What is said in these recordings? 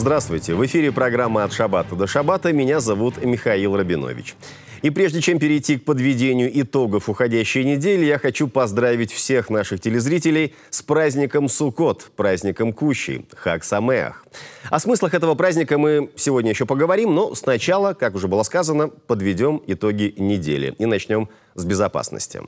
Здравствуйте! В эфире программа «От шабата до шабата». Меня зовут Михаил Рабинович. И прежде чем перейти к подведению итогов уходящей недели, я хочу поздравить всех наших телезрителей с праздником Сукот, праздником Кущи, Хак Самеах. О смыслах этого праздника мы сегодня еще поговорим, но сначала, как уже было сказано, подведем итоги недели и начнем с безопасности.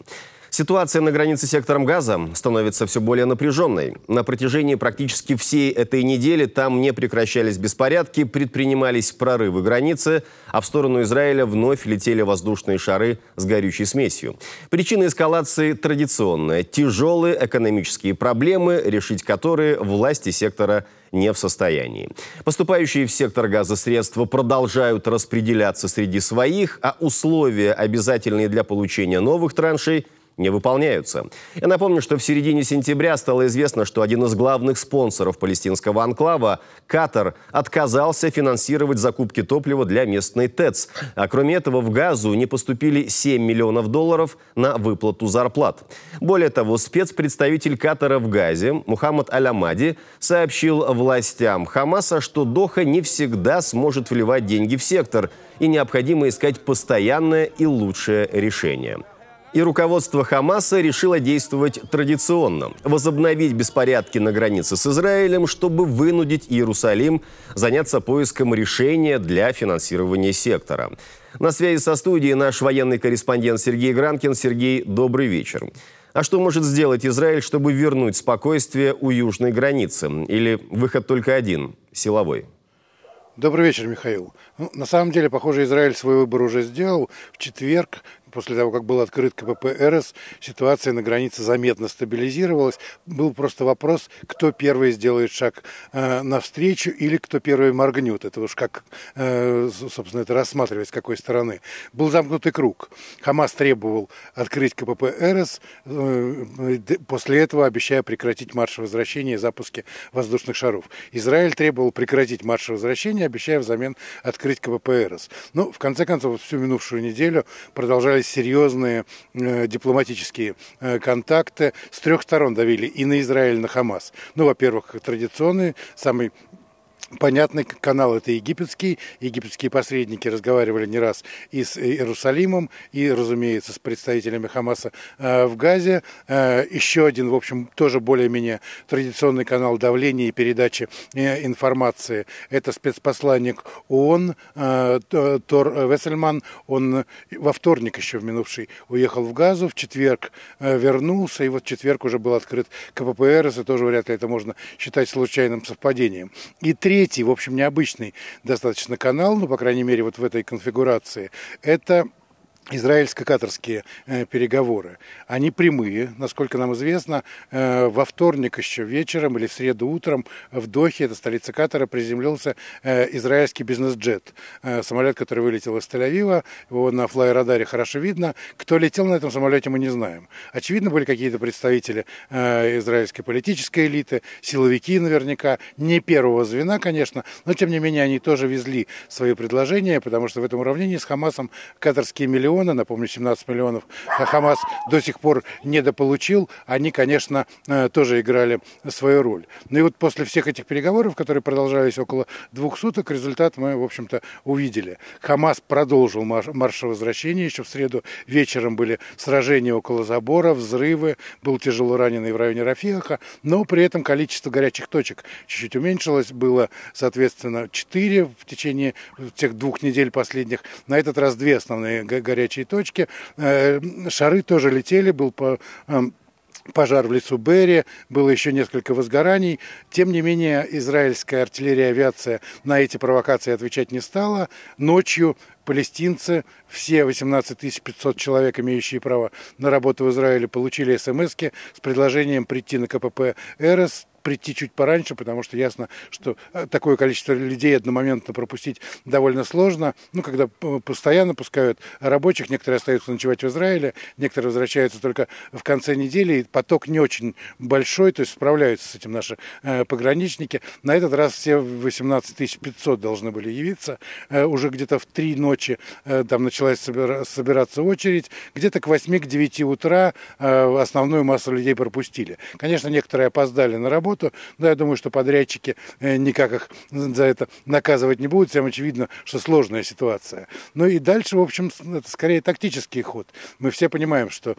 Ситуация на границе с сектором газа становится все более напряженной. На протяжении практически всей этой недели там не прекращались беспорядки, предпринимались прорывы границы, а в сторону Израиля вновь летели воздушные шары с горючей смесью. Причина эскалации традиционная – тяжелые экономические проблемы, решить которые власти сектора не в состоянии. Поступающие в сектор газа средства продолжают распределяться среди своих, а условия, обязательные для получения новых траншей – не выполняются. Я напомню, что в середине сентября стало известно, что один из главных спонсоров палестинского анклава, Катар, отказался финансировать закупки топлива для местной ТЭЦ. А кроме этого, в Газу не поступили 7 миллионов долларов на выплату зарплат. Более того, спецпредставитель Катара в Газе Мухаммад Алямади сообщил властям Хамаса, что Доха не всегда сможет вливать деньги в сектор и необходимо искать постоянное и лучшее решение. И руководство Хамаса решило действовать традиционно – возобновить беспорядки на границе с Израилем, чтобы вынудить Иерусалим заняться поиском решения для финансирования сектора. На связи со студией наш военный корреспондент Сергей Гранкин. Сергей, добрый вечер. А что может сделать Израиль, чтобы вернуть спокойствие у южной границы? Или выход только один – силовой? Добрый вечер, Михаил. Ну, на самом деле, похоже, Израиль свой выбор уже сделал. В четверг после того, как был открыт КПП РС, ситуация на границе заметно стабилизировалась. Был просто вопрос, кто первый сделает шаг э, навстречу или кто первый моргнет. Это уж как, э, собственно, это рассматривать, с какой стороны. Был замкнутый круг. Хамас требовал открыть КПП РС, э, после этого обещая прекратить марш возвращения и запуски воздушных шаров. Израиль требовал прекратить марш возвращения, обещая взамен открыть КПП РС. Но, ну, в конце концов, всю минувшую неделю продолжались серьезные э, дипломатические э, контакты. С трех сторон давили и на Израиль, и на Хамас. Ну, во-первых, традиционный, самый понятный канал это египетский. Египетские посредники разговаривали не раз и с Иерусалимом, и, разумеется, с представителями Хамаса э, в Газе. Э, еще один, в общем, тоже более-менее традиционный канал давления и передачи э, информации. Это спецпосланник ООН Тор Весельман Он во вторник еще в минувший уехал в Газу, в четверг вернулся, и вот в четверг уже был открыт КППРС, и тоже вряд ли это можно считать случайным совпадением. И три третий, в общем, необычный достаточно канал, ну, по крайней мере, вот в этой конфигурации, это израильско-катарские э, переговоры. Они прямые, насколько нам известно. Э, во вторник еще вечером или в среду утром в Дохе, это столица Катара, приземлился э, израильский бизнес-джет. Самолет, который вылетел из Тель-Авива, его на флайрадаре хорошо видно. Кто летел на этом самолете, мы не знаем. Очевидно, были какие-то представители израильской политической элиты, силовики наверняка, не первого звена, конечно, но тем не менее они тоже везли свои предложения, потому что в этом уравнении с Хамасом катарские миллионы миллиона, напомню, 17 миллионов Хамас до сих пор недополучил, они, конечно, э, тоже играли свою роль. Ну и вот после всех этих переговоров, которые продолжались около двух суток, результат мы, в общем-то, увидели. Хамас продолжил марш возвращения, еще в среду вечером были сражения около забора, взрывы, был тяжело раненый в районе Рафиаха, но при этом количество горячих точек чуть-чуть уменьшилось, было, соответственно, 4 в течение тех двух недель последних, на этот раз две основные горячие горячей точки э, Шары тоже летели, был по эм, пожар в лицу Берри, было еще несколько возгораний. Тем не менее, израильская артиллерия и авиация на эти провокации отвечать не стала. Ночью палестинцы, все 18 500 человек, имеющие право на работу в Израиле, получили смс с предложением прийти на КПП «Эрос», прийти чуть пораньше, потому что ясно, что э, такое количество людей одномоментно пропустить довольно сложно. Ну, когда э, постоянно пускают рабочих, некоторые остаются ночевать в Израиле, некоторые возвращаются только в конце недели, и поток не очень большой, то есть справляются с этим наши э, пограничники. На этот раз все 18 500 должны были явиться. Уже где-то в три ночи там началась собираться очередь. Где-то к 8-9 утра основную массу людей пропустили. Конечно, некоторые опоздали на работу, работу. Но я думаю, что подрядчики э, никак их за это наказывать не будут. Всем очевидно, что сложная ситуация. Ну и дальше, в общем, это скорее тактический ход. Мы все понимаем, что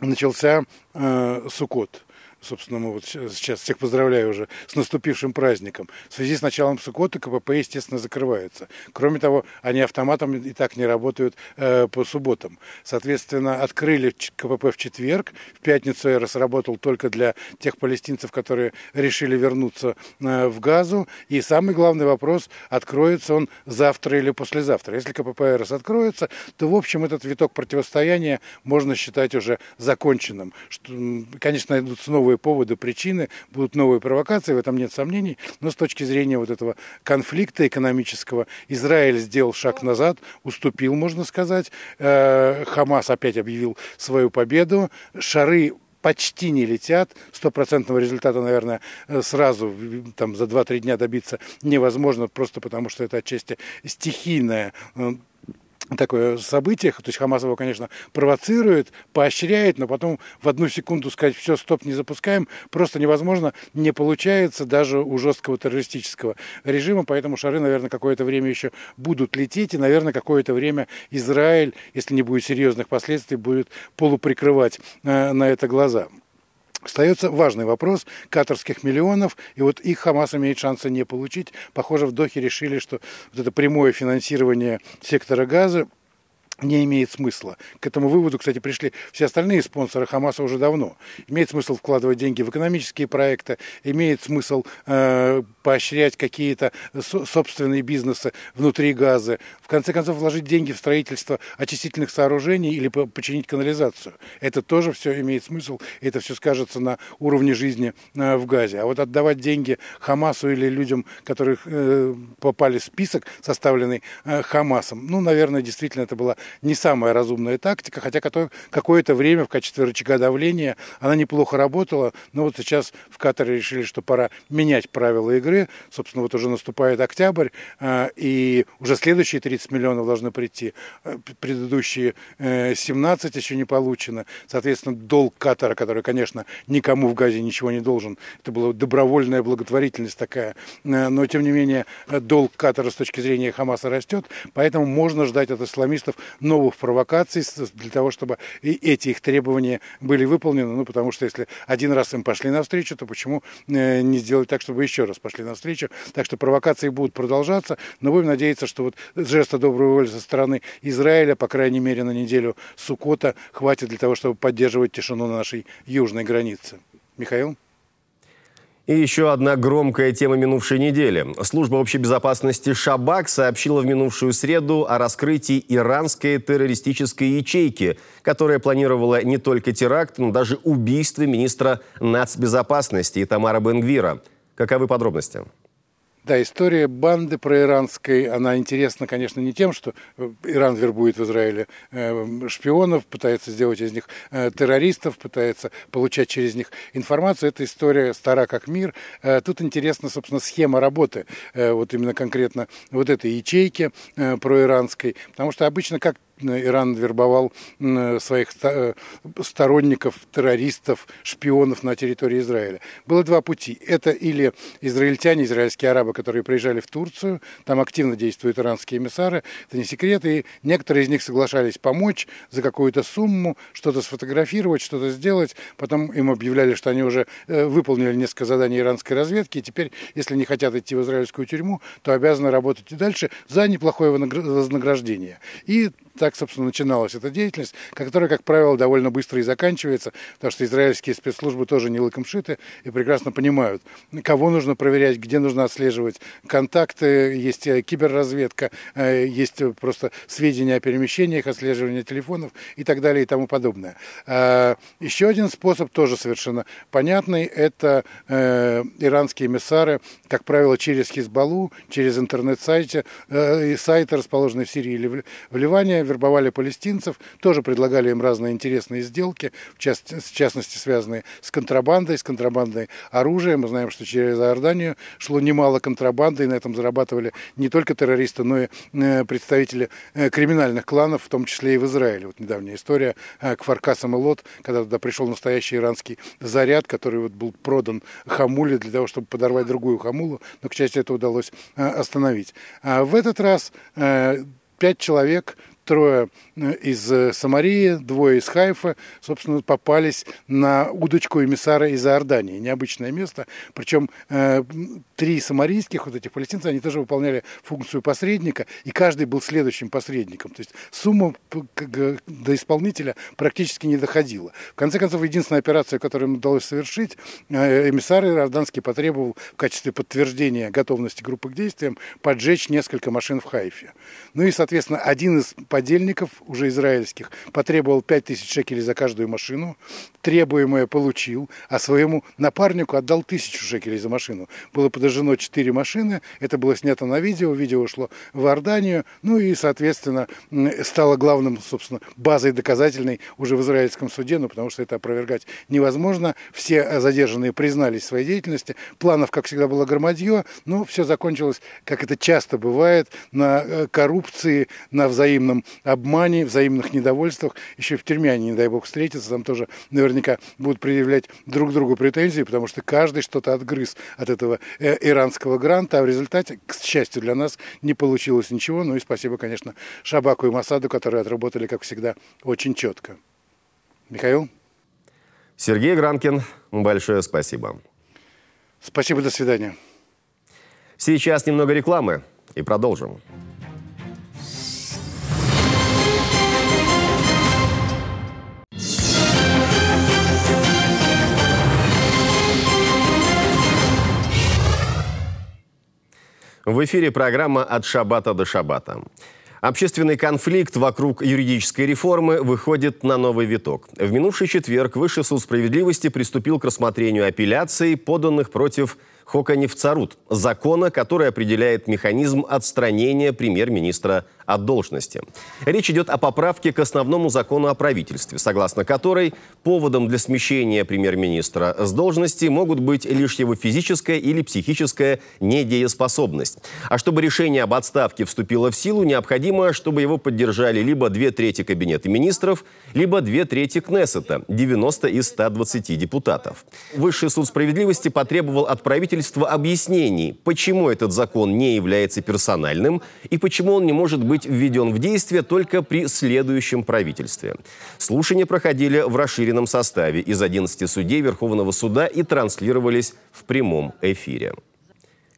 начался э, Сукот собственно, мы вот сейчас всех поздравляю уже с наступившим праздником. В связи с началом сукоты КПП, естественно, закрываются. Кроме того, они автоматом и так не работают э, по субботам. Соответственно, открыли КПП в четверг, в пятницу я разработал только для тех палестинцев, которые решили вернуться э, в Газу. И самый главный вопрос, откроется он завтра или послезавтра. Если КПП РС откроется, то, в общем, этот виток противостояния можно считать уже законченным. Что, конечно, найдутся новые новые поводы, причины, будут новые провокации, в этом нет сомнений. Но с точки зрения вот этого конфликта экономического, Израиль сделал шаг назад, уступил, можно сказать. Э, Хамас опять объявил свою победу. Шары почти не летят. Стопроцентного результата, наверное, э, сразу там, за 2-3 дня добиться невозможно, просто потому что это отчасти стихийная э, такое событие, то есть Хамас его, конечно, провоцирует, поощряет, но потом в одну секунду сказать все, стоп, не запускаем, просто невозможно, не получается даже у жесткого террористического режима, поэтому шары, наверное, какое-то время еще будут лететь, и, наверное, какое-то время Израиль, если не будет серьезных последствий, будет полуприкрывать э, на это глаза. Остается важный вопрос катарских миллионов, и вот их Хамас имеет шансы не получить. Похоже, в Дохе решили, что вот это прямое финансирование сектора газа не имеет смысла. К этому выводу, кстати, пришли все остальные спонсоры Хамаса уже давно. Имеет смысл вкладывать деньги в экономические проекты, имеет смысл э, поощрять какие-то со- собственные бизнесы внутри газа, в конце концов вложить деньги в строительство очистительных сооружений или по- починить канализацию. Это тоже все имеет смысл, это все скажется на уровне жизни э, в газе. А вот отдавать деньги Хамасу или людям, которых э, попали в список, составленный э, Хамасом, ну, наверное, действительно это была не самая разумная тактика, хотя какое-то время в качестве рычага давления она неплохо работала, но вот сейчас в Катаре решили, что пора менять правила игры. Собственно, вот уже наступает октябрь, а, и уже следующие 30 миллионов должны прийти, э, предыдущие 17 э, еще не получено. Соответственно, долг Катара, который, конечно, никому в Газе ничего не должен, это была добровольная благотворительность такая, э, но тем не менее долг Катара с точки зрения Хамаса растет, поэтому можно ждать от исламистов новых провокаций для того, чтобы и эти их требования были выполнены. Ну, потому что если один раз им пошли навстречу, то почему э, не сделать так, чтобы еще раз пошли навстречу? Так что провокации будут продолжаться, но будем надеяться, что вот жеста доброй воли со стороны Израиля, по крайней мере, на неделю Сукота хватит для того, чтобы поддерживать тишину на нашей южной границе. Михаил? И еще одна громкая тема минувшей недели. Служба общей безопасности «Шабак» сообщила в минувшую среду о раскрытии иранской террористической ячейки, которая планировала не только теракт, но даже убийство министра нацбезопасности Тамара Бенгвира. Каковы подробности? Да, история банды проиранской, она интересна, конечно, не тем, что э, Иран вербует в Израиле э, шпионов, пытается сделать из них э, террористов, пытается получать через них информацию. Эта история стара как мир. Тут интересна, собственно, схема работы, вот именно конкретно вот этой ячейки проиранской, потому что обычно как Иран вербовал своих э, сторонников, террористов, шпионов на территории Израиля. Было два пути. Это или израильтяне, израильские арабы, которые приезжали в Турцию, там активно действуют иранские эмиссары, это не секрет, и некоторые из них соглашались помочь за какую-то сумму, что-то сфотографировать, что-то сделать. Потом им объявляли, что они уже э, выполнили несколько заданий иранской разведки, и теперь, если не хотят идти в израильскую тюрьму, то обязаны работать и дальше за неплохое вознаграждение. И так, собственно, начиналась эта деятельность, которая, как правило, довольно быстро и заканчивается, потому что израильские спецслужбы тоже не лыком шиты и прекрасно понимают, кого нужно проверять, где нужно отслеживать контакты, есть э, киберразведка, э, есть э, просто сведения о перемещениях, отслеживание телефонов и так далее и тому подобное. А, еще один способ тоже совершенно понятный – это иранские эмиссары, как правило, через Хизбалу, через интернет-сайты, сайты, расположенные в Сирии или в Ливане, вербовали палестинцев, тоже предлагали им разные интересные сделки, в, част, в частности, связанные с контрабандой, с контрабандой оружия. Мы знаем, что через Иорданию шло немало контрабанды, и на этом зарабатывали не только террористы, но и э, представители э, криминальных кланов, в том числе и в Израиле. Вот недавняя история э, к Фаркасам и Лот, когда туда пришел настоящий иранский заряд, который вот был продан Хамуле для того, чтобы подорвать другую Хамулу, но, к счастью, это удалось э, остановить. А в этот раз пять человек трое э, из э, Самарии, двое из Хайфа, собственно, попались на удочку эмиссара из Иордании. Необычное место. Причем э, три самарийских, вот этих палестинцев, они тоже выполняли функцию посредника, и каждый был следующим посредником. То есть сумма до исполнителя практически не доходила. В конце концов, единственная операция, которую им удалось совершить, эмиссар иорданский потребовал в качестве подтверждения готовности группы к действиям поджечь несколько машин в Хайфе. Ну и, соответственно, один из подельников, уже израильских, потребовал 5000 шекелей за каждую машину, требуемое получил, а своему напарнику отдал 1000 шекелей за машину. Было подожжено 4 машины, это было снято на видео, видео ушло в Орданию, ну и, соответственно, стало главным, собственно, базой доказательной уже в израильском суде, ну потому что это опровергать невозможно. Все э, задержанные признались в своей деятельности, планов, как всегда, было громадье, но все закончилось, как это часто бывает, на э, коррупции, на взаимном обмане, взаимных недовольствах. Еще в тюрьме они, не дай бог, встретятся, там тоже наверняка будут предъявлять друг другу претензии, потому что каждый что-то отгрыз от этого э, иранского гранта, а в результате, к счастью для нас, не получилось ничего. Ну и спасибо, конечно, Шабаку и Масаду, которые отработали, как всегда, очень четко. Михаил? Сергей Гранкин, большое спасибо. Спасибо, до свидания. Сейчас немного рекламы и продолжим. В эфире программа «От шабата до шабата». Общественный конфликт вокруг юридической реформы выходит на новый виток. В минувший четверг Высший суд справедливости приступил к рассмотрению апелляций, поданных против Хоканевцарут, закона, который определяет механизм отстранения премьер-министра от должности. Речь идет о поправке к основному закону о правительстве, согласно которой поводом для смещения премьер-министра с должности могут быть лишь его физическая или психическая недееспособность. А чтобы решение об отставке вступило в силу, необходимо, чтобы его поддержали либо две трети кабинета министров, либо две трети Кнессета, 90 из 120 депутатов. Высший суд справедливости потребовал от правительства объяснений, почему этот закон не является персональным и почему он не может быть быть введен в действие только при следующем правительстве. Слушания проходили в расширенном составе из 11 судей Верховного суда и транслировались в прямом эфире.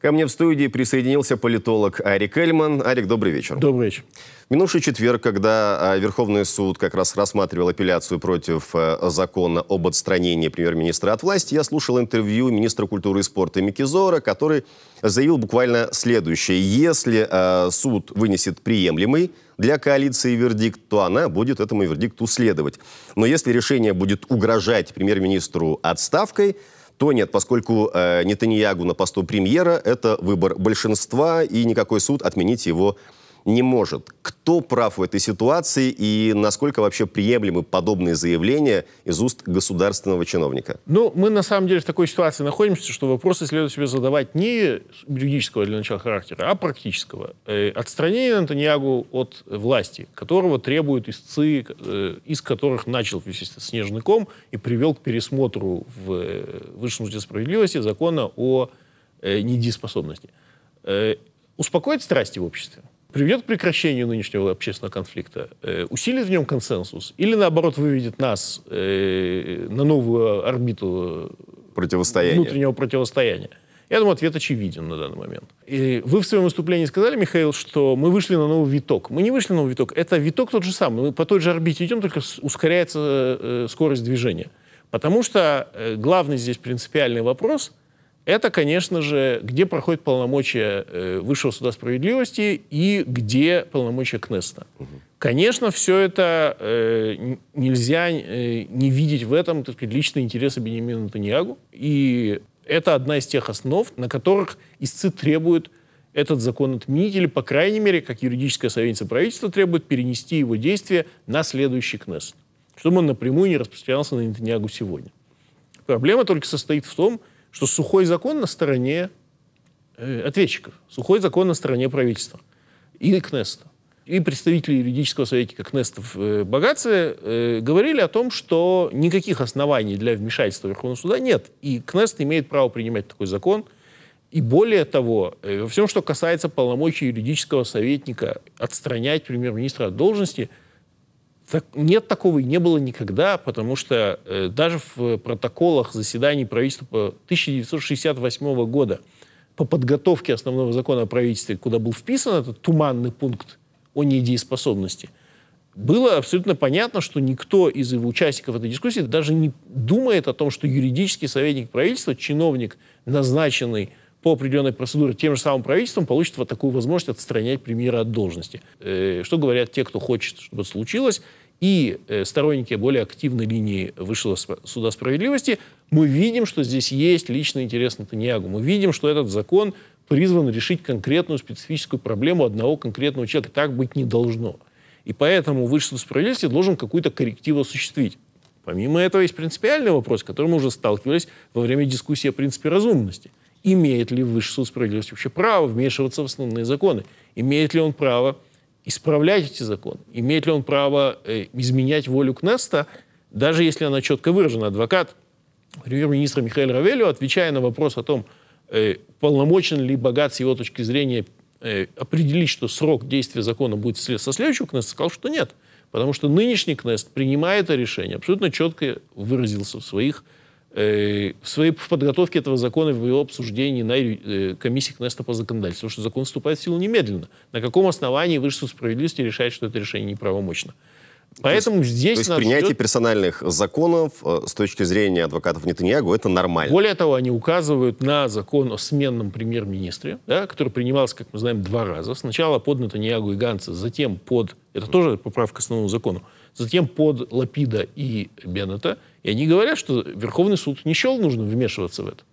Ко мне в студии присоединился политолог Арик Эльман. Арик, добрый вечер. Добрый вечер. Минувший четверг, когда а, Верховный суд как раз рассматривал апелляцию против э, закона об отстранении премьер-министра от власти, я слушал интервью министра культуры и спорта Микизора, который заявил буквально следующее. Если э, суд вынесет приемлемый для коалиции вердикт, то она будет этому вердикту следовать. Но если решение будет угрожать премьер-министру отставкой – то нет, поскольку э, Нетаньягу на посту премьера – это выбор большинства, и никакой суд отменить его не может. Кто прав в этой ситуации и насколько вообще приемлемы подобные заявления из уст государственного чиновника? Ну, мы на самом деле в такой ситуации находимся, что вопросы следует себе задавать не юридического для начала характера, а практического. Э, отстранение Антониагу от власти, которого требуют истцы, э, из которых начал естественно, снежный ком и привел к пересмотру в э, Высшем суде справедливости закона о недееспособности. успокоит страсти в обществе? приведет к прекращению нынешнего общественного конфликта, э, усилит в нем консенсус или наоборот выведет нас э, на новую орбиту противостояния. внутреннего противостояния? Я думаю, ответ очевиден на данный момент. И вы в своем выступлении сказали, Михаил, что мы вышли на новый виток. Мы не вышли на новый виток. Это виток тот же самый. Мы по той же орбите идем, только ускоряется э, скорость движения. Потому что э, главный здесь принципиальный вопрос это, конечно же, где проходит полномочия э, Высшего суда справедливости и где полномочия КНЕСТа. Конечно, все это э, нельзя э, не видеть в этом так сказать, личные интересы Бенемина Натаньягу. И это одна из тех основ, на которых истцы требуют этот закон отменить, или, по крайней мере, как юридическое советница правительства требует, перенести его действие на следующий КНЕС, чтобы он напрямую не распространялся на Нетаньягу сегодня. Проблема только состоит в том, что сухой закон на стороне э, ответчиков, сухой закон на стороне правительства и КНЕСТа. И представители юридического советника КНЕСТа в э, э, говорили о том, что никаких оснований для вмешательства Верховного суда нет. И КНЕСТ имеет право принимать такой закон. И более того, э, во всем, что касается полномочий юридического советника отстранять премьер-министра от должности – так, нет такого и не было никогда, потому что э, даже в э, протоколах заседаний правительства 1968 года по подготовке основного закона о правительстве, куда был вписан этот туманный пункт о недееспособности, было абсолютно понятно, что никто из его участников этой дискуссии даже не думает о том, что юридический советник правительства, чиновник, назначенный по определенной процедуре тем же самым правительством получит вот такую возможность отстранять премьера от должности. Э, что говорят те, кто хочет, чтобы это случилось, и э, сторонники более активной линии высшего суда справедливости, мы видим, что здесь есть личный интерес Натаньягу. Мы видим, что этот закон призван решить конкретную специфическую проблему одного конкретного человека. Так быть не должно. И поэтому высший суд справедливости должен какую-то коррективу осуществить. Помимо этого есть принципиальный вопрос, с которым мы уже сталкивались во время дискуссии о принципе разумности имеет ли Высший суд справедливости вообще право вмешиваться в основные законы, имеет ли он право исправлять эти законы, имеет ли он право э, изменять волю Кнеста, даже если она четко выражена. Адвокат премьер-министра Михаил Равелю, отвечая на вопрос о том, э, полномочен ли богат с его точки зрения э, определить, что срок действия закона будет со следующего Кнеста, сказал, что нет. Потому что нынешний Кнест принимает это решение, абсолютно четко выразился в своих Э, в своей подготовке этого закона в его обсуждении на э, комиссии КНЕСТа по законодательству, потому что закон вступает в силу немедленно. На каком основании Высший суд справедливости решает, что это решение неправомочно? Поэтому то есть, здесь... То есть принятие ждет... персональных законов э, с точки зрения адвокатов Нетаньягу это нормально. Более того, они указывают на закон о сменном премьер-министре, да, который принимался, как мы знаем, два раза. Сначала под Нетаньягу и Ганца, затем под... Это тоже поправка к основному закону. Затем под Лапида и Беннета. И они говорят, что Верховный суд не счел нужным вмешиваться в это.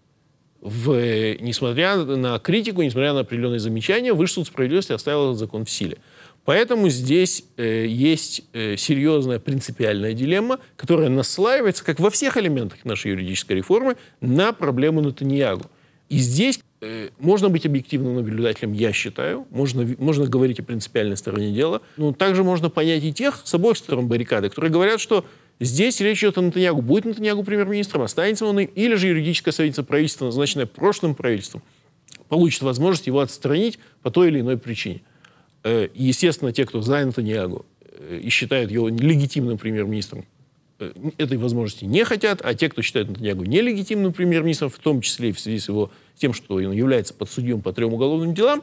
В, несмотря на критику, несмотря на определенные замечания, Высший суд справедливости оставил этот закон в силе. Поэтому здесь э, есть э, серьезная принципиальная дилемма, которая наслаивается, как во всех элементах нашей юридической реформы, на проблему Натаньягу. И здесь э, можно быть объективным наблюдателем, я считаю, можно, можно говорить о принципиальной стороне дела, но также можно понять и тех с обоих сторон баррикады, которые говорят, что Здесь речь идет о Натаньягу. Будет Натаньягу премьер-министром, останется он или же юридическая советница правительства, назначенная прошлым правительством, получит возможность его отстранить по той или иной причине. Э, естественно, те, кто за Натаньягу э, и считают его легитимным премьер-министром, э, этой возможности не хотят, а те, кто считает Натаньягу нелегитимным премьер-министром, в том числе и в связи с его тем, что он является подсудимым по трем уголовным делам,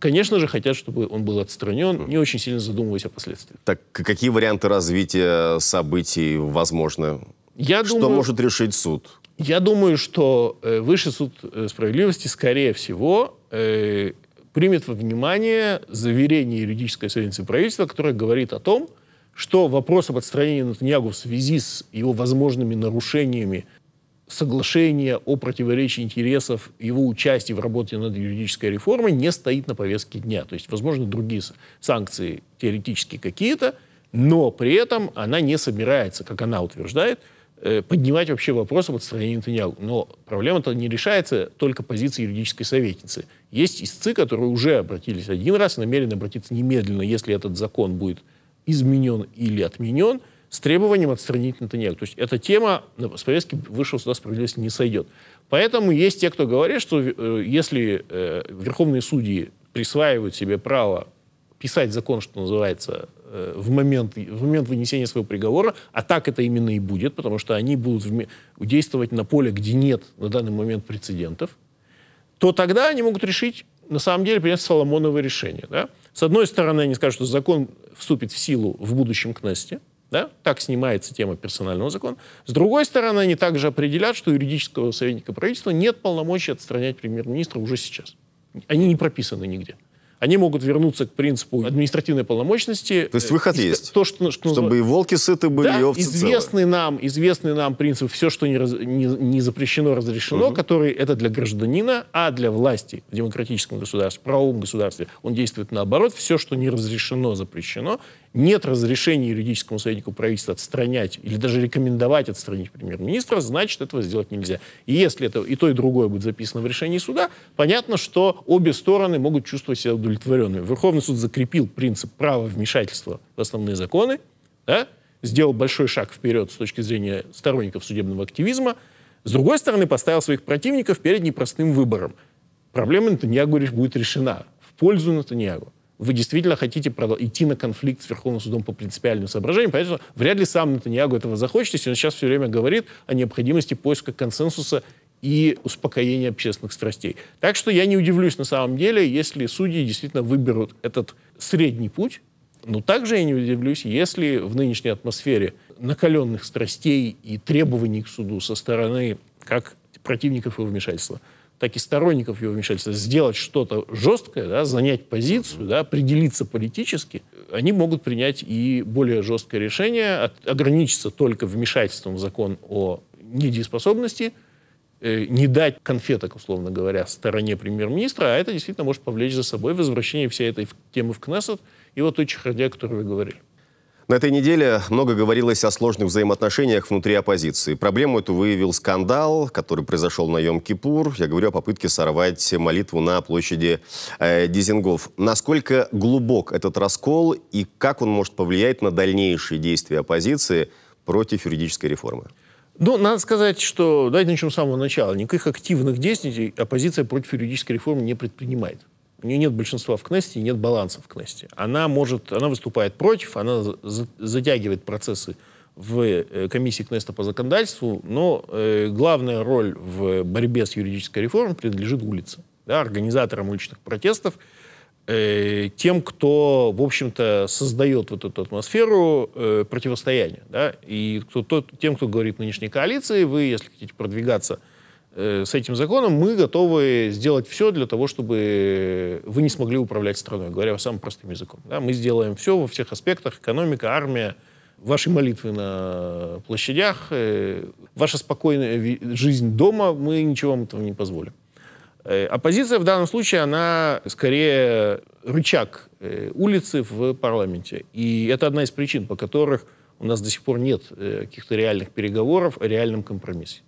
конечно же, хотят, чтобы он был отстранен, не очень сильно задумываясь о последствиях. Так какие варианты развития событий возможны? Я что думаю, может решить суд? Я думаю, что э, Высший суд э, справедливости, скорее всего, э, примет во внимание заверение юридической советницы правительства, которое говорит о том, что вопрос об отстранении Натаньягу в связи с его возможными нарушениями соглашение о противоречии интересов, его участия в работе над юридической реформой не стоит на повестке дня. То есть, возможно, другие санкции теоретически какие-то, но при этом она не собирается, как она утверждает, э, поднимать вообще вопрос об отстранении Нетаньяху. Но проблема-то не решается только позиции юридической советницы. Есть истцы, которые уже обратились один раз и намерены обратиться немедленно, если этот закон будет изменен или отменен – с требованием отстранить Натаньяху. То есть эта тема ну, с повестки высшего суда справедливости не сойдет. Поэтому есть те, кто говорит, что э, если э, верховные судьи присваивают себе право писать закон, что называется, э, в момент, в момент вынесения своего приговора, а так это именно и будет, потому что они будут вме- действовать на поле, где нет на данный момент прецедентов, то тогда они могут решить, на самом деле, принять Соломоново решение. Да? С одной стороны, они скажут, что закон вступит в силу в будущем Кнесте, да? Так снимается тема персонального закона. С другой стороны, они также определяют, что юридического советника правительства нет полномочий отстранять премьер-министра уже сейчас. Они не прописаны нигде они могут вернуться к принципу административной полномочности. То есть э, выход э, есть. То, что, что Чтобы и волки сыты были, да, и овцы известный целы. нам, известный нам принцип «все, что не, раз, не, не запрещено, разрешено», угу. который это для гражданина, а для власти в демократическом государстве, в правовом государстве, он действует наоборот. Все, что не разрешено, запрещено нет разрешения юридическому советнику правительства отстранять или даже рекомендовать отстранить премьер-министра, значит, этого сделать нельзя. И если это и то, и другое будет записано в решении суда, понятно, что обе стороны могут чувствовать себя удовлетворенными. Верховный суд закрепил принцип права вмешательства в основные законы, да, сделал большой шаг вперед с точки зрения сторонников судебного активизма, с другой стороны, поставил своих противников перед непростым выбором. Проблема Натаньягу будет решена в пользу Натаньягу вы действительно хотите идти на конфликт с Верховным судом по принципиальным соображениям, поэтому вряд ли сам Натаньягу этого захочет, если он сейчас все время говорит о необходимости поиска консенсуса и успокоения общественных страстей. Так что я не удивлюсь на самом деле, если судьи действительно выберут этот средний путь, но также я не удивлюсь, если в нынешней атмосфере накаленных страстей и требований к суду со стороны как противников его вмешательства – так и сторонников его вмешательства, сделать что-то жесткое, да, занять позицию, да, определиться политически, они могут принять и более жесткое решение, от, ограничиться только вмешательством в закон о недееспособности, э, не дать конфеток, условно говоря, стороне премьер-министра, а это действительно может повлечь за собой возвращение всей этой темы в Кнессет и вот той чехарде, о которой вы говорили. На этой неделе много говорилось о сложных взаимоотношениях внутри оппозиции. Проблему эту выявил скандал, который произошел на Йом-Кипур. Я говорю о попытке сорвать молитву на площади э, Дизингов. Насколько глубок этот раскол и как он может повлиять на дальнейшие действия оппозиции против юридической реформы? Ну, надо сказать, что, давайте начнем с самого начала, никаких активных действий оппозиция против юридической реформы не предпринимает. У нее нет большинства в Кнесте, нет баланса в Кнесте. Она может, она выступает против, она затягивает процессы в э, комиссии Кнеста по законодательству, но э, главная роль в борьбе с юридической реформой принадлежит улице, да, организаторам уличных протестов, э, тем, кто, в общем-то, создает вот эту атмосферу э, противостояния, да, и кто, тот, тем, кто говорит нынешней коалиции, вы, если хотите продвигаться Э, с этим законом мы готовы сделать все для того, чтобы вы не смогли управлять страной, говоря самым простым языком. Да, мы сделаем все во всех аспектах, экономика, армия, ваши молитвы на площадях, э, ваша спокойная жизнь дома, мы ничего вам этого не позволим. Э, оппозиция в данном случае, она скорее рычаг улицы в парламенте. И это одна из причин, по которых у нас до сих пор нет каких-то реальных переговоров о реальном компромиссе.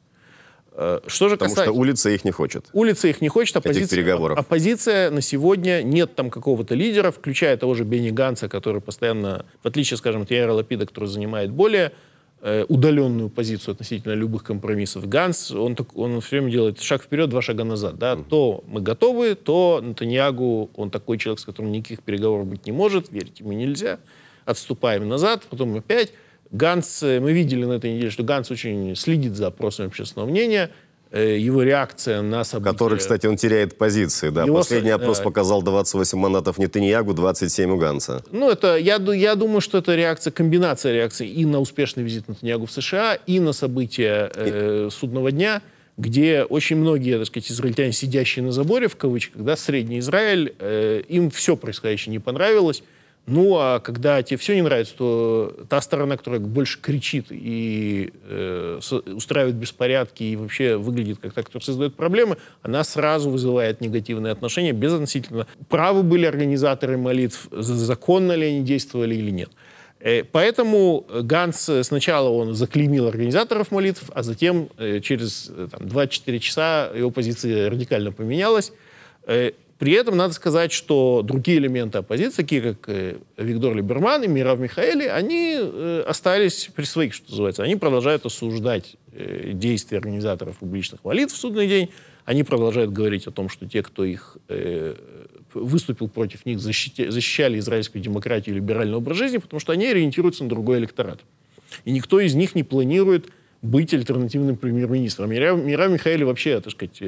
Э, что же Потому касается... Потому что улица их не хочет. Улица их не хочет. Оппозиция, а Этих переговоров. оппозиция а на сегодня, нет там какого-то лидера, включая того же Бенни Ганса, который постоянно, в отличие, скажем, от Яра Лапида, который занимает более э, удаленную позицию относительно любых компромиссов. Ганс, он, так, он все время делает шаг вперед, два шага назад. Да? Mm. То мы готовы, то Натаньягу, он такой человек, с которым никаких переговоров быть не может, верить ему нельзя. Отступаем назад, потом опять Ганс, э, мы видели на этой неделе, что Ганс очень следит за опросами общественного мнения, э, его реакция на события... Который, кстати, он теряет позиции, да. Его... Последний опрос э, показал 28 манатов Нетаньягу, 27 у Ганса. Ну, это, я, я думаю, что это реакция, комбинация реакций и на успешный визит Нетаньягу в США, и на события э, судного дня, где очень многие, так сказать, израильтяне, сидящие на заборе, в кавычках, да, средний Израиль, э, им все происходящее не понравилось, ну, а когда тебе все не нравится, то та сторона, которая больше кричит и э, устраивает беспорядки и вообще выглядит как та, которая создает проблемы, она сразу вызывает негативные отношения безотносительно. Правы были организаторы молитв, законно ли они действовали или нет. Э, поэтому Ганс э, сначала он заклеймил организаторов молитв, а затем э, через там, 24 часа его позиция радикально поменялась. При этом надо сказать, что другие элементы оппозиции, такие как э, Виктор Либерман и Мирав Михаэли, они э, остались при своих, что называется. Они продолжают осуждать э, действия организаторов публичных молитв в судный день. Они продолжают говорить о том, что те, кто их выступил против них, защити, защищали израильскую демократию и либеральный образ жизни, потому что они ориентируются на другой электорат. И никто из них не планирует быть альтернативным премьер-министром. Мира Михаэли вообще, так сказать,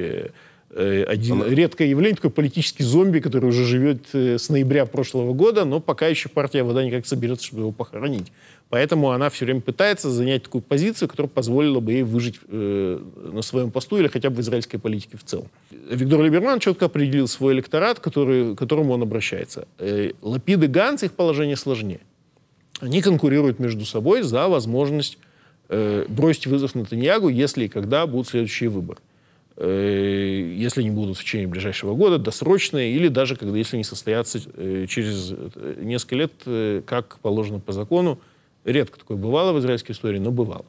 Э, один редкое явление, такой политический зомби, который уже живет э, с ноября прошлого года, но пока еще партия вода никак соберется, чтобы его похоронить. Поэтому она все время пытается занять такую позицию, которая позволила бы ей выжить э, на своем посту или хотя бы в израильской политике в целом. Виктор Либерман четко определил свой электорат, который, к которому он обращается. Э, Лапид и Ганс, их положение сложнее. Они конкурируют между собой за возможность э, бросить вызов Натаньягу, если и когда будут следующие выборы. Э, если не будут в течение ближайшего года, досрочные, или даже когда, если не состоятся э, через э, несколько лет, как положено по закону. Редко такое бывало в израильской истории, но бывало.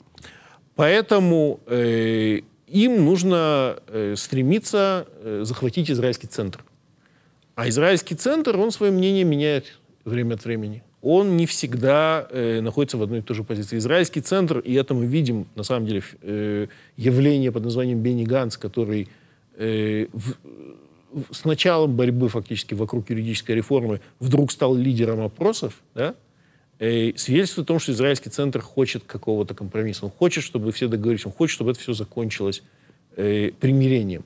Поэтому э, им нужно э, стремиться э, захватить израильский центр. А израильский центр, он свое мнение меняет время от времени он не всегда э, находится в одной и той же позиции. Израильский центр, и это мы видим, на самом деле, э, явление под названием Бенни Ганс, который э, в, в, с началом борьбы фактически вокруг юридической реформы вдруг стал лидером опросов, да, э, свидетельствует о том, что израильский центр хочет какого-то компромисса. Он хочет, чтобы все договорились, он хочет, чтобы это все закончилось э, примирением,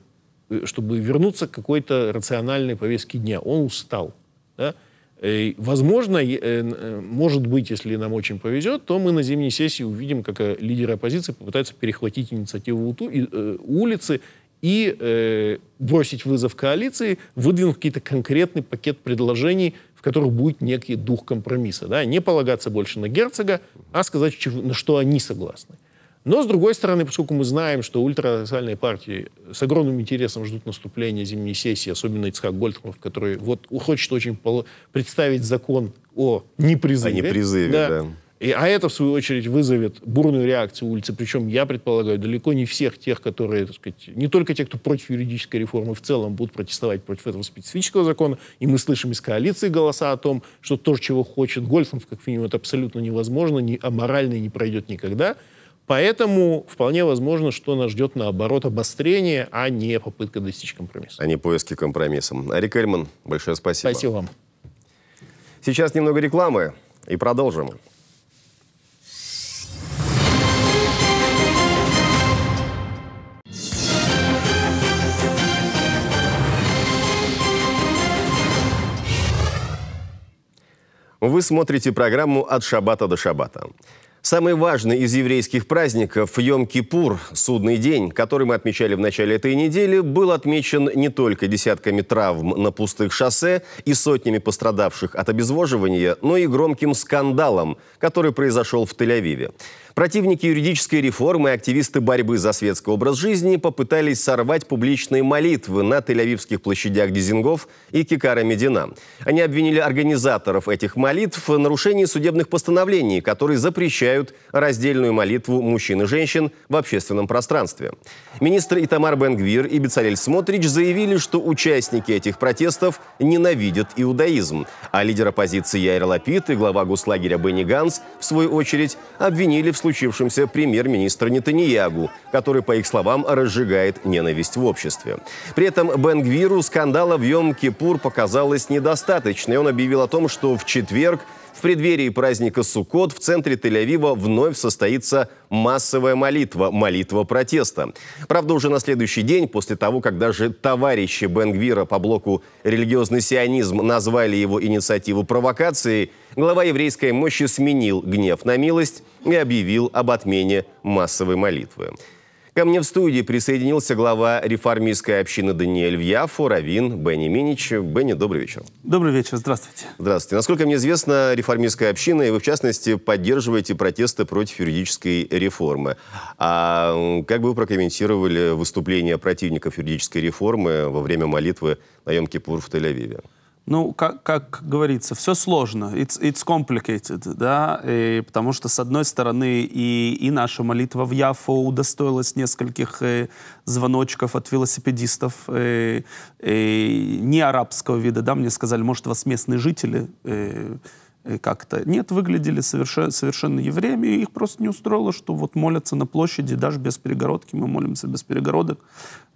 э, чтобы вернуться к какой-то рациональной повестке дня. Он устал. Да? Э, возможно, э, э, может быть, если нам очень повезет, то мы на зимней сессии увидим, как лидеры оппозиции попытаются перехватить инициативу у улицы и бросить вызов коалиции, выдвинув какие-то конкретный пакет предложений, в которых будет некий дух компромисса. Да? Не полагаться больше на герцога, а сказать, на что они согласны. Но, с другой стороны, поскольку мы знаем, что ультраортодоксальные партии с огромным интересом ждут наступления зимней сессии, особенно Ицхак Гольдмов, который вот хочет очень представить закон о непризыве. О непризыве, да. да. И, а это, в свою очередь, вызовет бурную реакцию улицы. Причем, я предполагаю, далеко не всех тех, которые, так сказать, не только те, кто против юридической реформы в целом будут протестовать против этого специфического закона. И мы слышим из коалиции голоса о том, что то, чего хочет Гольфман, как минимум, это абсолютно невозможно, не, аморально не пройдет никогда. Поэтому вполне возможно, что нас ждет, наоборот, обострение, а не попытка достичь компромисса. А не поиски компромисса. Арик Эльман, большое спасибо. Спасибо вам. Сейчас немного рекламы и продолжим. Вы смотрите программу «От шабата до шабата». Самый важный из еврейских праздников – Йом-Кипур, судный день, который мы отмечали в начале этой недели, был отмечен не только десятками травм на пустых шоссе и сотнями пострадавших от обезвоживания, но и громким скандалом, который произошел в Тель-Авиве. Противники юридической реформы и активисты борьбы за светский образ жизни попытались сорвать публичные молитвы на тель-авивских площадях Дизингов и Кикара Медина. Они обвинили организаторов этих молитв в нарушении судебных постановлений, которые запрещают раздельную молитву мужчин и женщин в общественном пространстве. Министр Итамар Бенгвир и Бецалель Смотрич заявили, что участники этих протестов ненавидят иудаизм, а лидер оппозиции Яир Лапид и глава гослагеря Бенни Ганс, в свою очередь, обвинили в случившемся премьер-министра Нетаньягу, который, по их словам, разжигает ненависть в обществе. При этом Бенгвиру скандала в Йом-Кипур показалось недостаточно, и он объявил о том, что в четверг в преддверии праздника Суккот в центре Тель-Авива вновь состоится массовая молитва, молитва протеста. Правда, уже на следующий день, после того, как даже товарищи Бенгвира по блоку «Религиозный сионизм» назвали его инициативу провокацией, глава еврейской мощи сменил гнев на милость и объявил об отмене массовой молитвы. Ко мне в студии присоединился глава реформистской общины Даниэль Вьяфу, Равин Бенни Минич. Бенни, добрый вечер. Добрый вечер, здравствуйте. Здравствуйте. Насколько мне известно, реформистская община, и вы, в частности, поддерживаете протесты против юридической реформы. А как бы вы прокомментировали выступление противников юридической реформы во время молитвы на Йом-Кипур в Тель-Авиве? ну, как, как говорится, все сложно, it's, it's complicated, да, и, потому что, с одной стороны, и, и наша молитва в Яфу удостоилась нескольких э, звоночков от велосипедистов э, э, не арабского вида, да, мне сказали, может, вас местные жители э, э как-то. Нет, выглядели совершенно, совершенно евреями, и их просто не устроило, что вот молятся на площади, даже без перегородки, мы молимся без перегородок,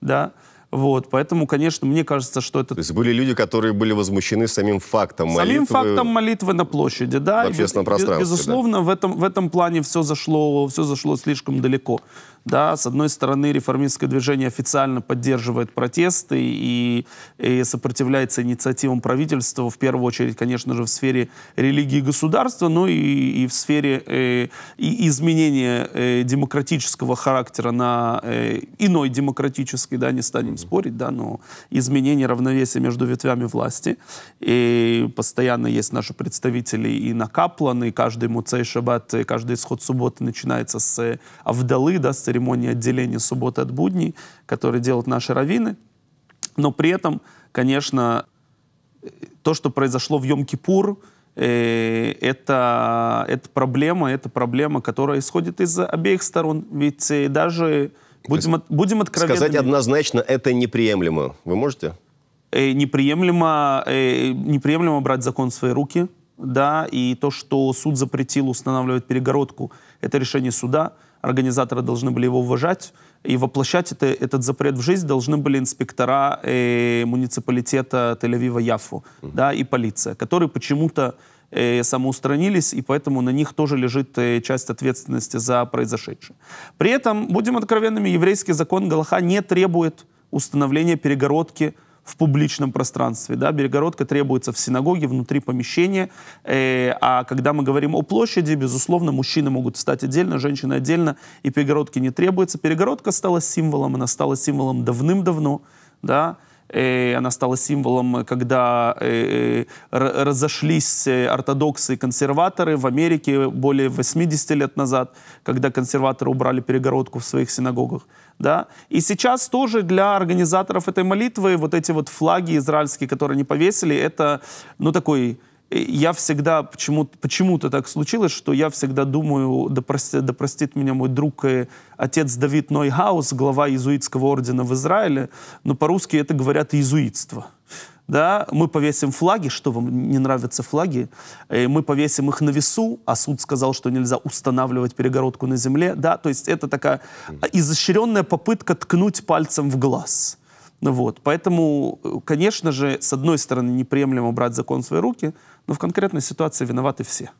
да, вот, поэтому, конечно, мне кажется, что это... То есть были люди, которые были возмущены самим фактом самим молитвы? Самим фактом молитвы на площади, да. В общественном пространстве, Безусловно, да. в, этом, в этом плане все зашло, все зашло слишком далеко. Да, с одной стороны, реформистское движение официально поддерживает протесты и, и сопротивляется инициативам правительства, в первую очередь, конечно же, в сфере религии и государства, но и, и в сфере э, и изменения э, демократического характера на э, иной демократический, да, не станем mm-hmm. спорить, да, но изменение равновесия между ветвями власти. И постоянно есть наши представители и на Каплан, и каждый Муцей Шаббат, и каждый исход субботы начинается с Авдалы, да, с церемонии отделения субботы от будней, которые делают наши раввины. Но при этом, конечно, то, что произошло в Йом-Кипур, э, это, это проблема, это проблема, которая исходит из обеих сторон. Ведь э, даже, будем, будем откровенными... Сказать однозначно, это неприемлемо. Вы можете? Э, неприемлемо, неприемлемо брать закон в свои руки, да, и то, что суд запретил устанавливать перегородку, это решение суда организаторы должны были его уважать, и воплощать это, этот запрет в жизнь должны были инспектора э, муниципалитета Тель-Авива-Яфу, угу. да, и полиция, которые почему-то э, самоустранились, и поэтому на них тоже лежит э, часть ответственности за произошедшее. При этом, будем откровенными, еврейский закон Галаха не требует установления перегородки в публичном пространстве. Да? Перегородка требуется в синагоге, внутри помещения. Э, а когда мы говорим о площади, безусловно, мужчины могут стать отдельно, женщины отдельно, и перегородки не требуется. Перегородка стала символом, она стала символом давным-давно. Да? Э, она стала символом, когда э, э, разошлись ортодоксы и консерваторы в Америке более 80 лет назад, когда консерваторы убрали перегородку в своих синагогах да. И сейчас тоже для организаторов этой молитвы вот эти вот флаги израильские, которые они повесили, это, ну, такой э, я всегда, почему-то почему так случилось, что я всегда думаю, да, прости, да простит меня мой друг и отец Давид Нойхаус, глава иезуитского ордена в Израиле, но по-русски это говорят иезуитство да, мы повесим флаги, что вам не нравятся флаги, э, мы повесим их на весу, а суд сказал, что нельзя устанавливать перегородку на земле, да, то есть это такая изощренная попытка ткнуть пальцем в глаз. Ну вот. Поэтому, э, конечно же, с одной стороны, неприемлемо брать закон в свои руки, но в конкретной ситуации виноваты все.